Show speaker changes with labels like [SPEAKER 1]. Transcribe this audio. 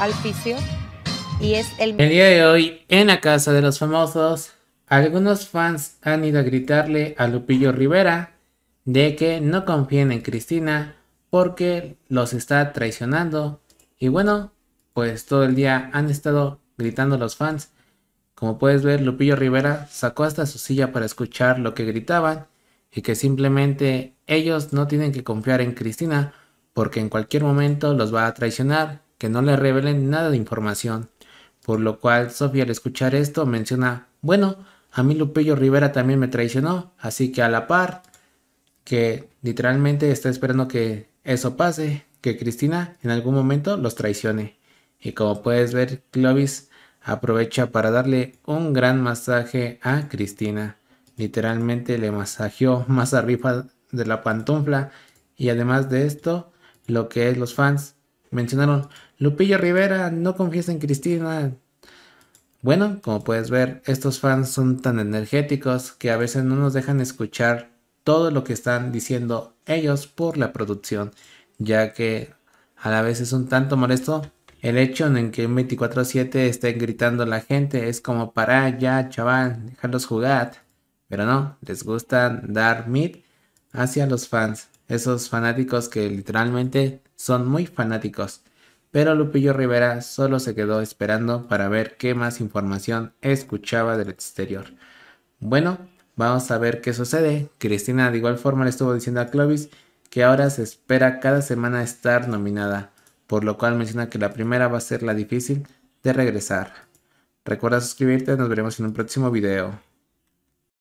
[SPEAKER 1] al Y es el... El día de hoy, en la casa de los famosos, algunos fans han ido a gritarle a Lupillo Rivera de que no confíen en Cristina porque los está traicionando. Y bueno, pues todo el día han estado gritando los fans. Como puedes ver, Lupillo Rivera sacó hasta su silla para escuchar lo que gritaban y que simplemente ellos no tienen que confiar en Cristina porque en cualquier momento los va a traicionar que no le revelen nada de información. Por lo cual Sofía al escuchar esto menciona, bueno, a mí Lupello Rivera también me traicionó, así que a la par, que literalmente está esperando que eso pase, que Cristina en algún momento los traicione. Y como puedes ver, Clovis aprovecha para darle un gran masaje a Cristina. Literalmente le masajeó más arriba de la pantufla y además de esto, lo que es los fans mencionaron, Lupillo Rivera no confiesa en Cristina. Bueno, como puedes ver, estos fans son tan energéticos que a veces no nos dejan escuchar todo lo que están diciendo ellos por la producción, ya que a la vez es un tanto molesto el hecho en que 24-7 estén gritando la gente. Es como, para ya, chaval, dejarlos jugar. Pero no, les gusta dar mit hacia los fans, esos fanáticos que literalmente son muy fanáticos, pero Lupillo Rivera solo se quedó esperando para ver qué más información escuchaba del exterior. Bueno, vamos a ver qué sucede. Cristina de igual forma le estuvo diciendo a Clovis que ahora se espera cada semana estar nominada, por lo cual menciona que la primera va a ser la difícil de regresar. Recuerda suscribirte, nos veremos en un próximo video.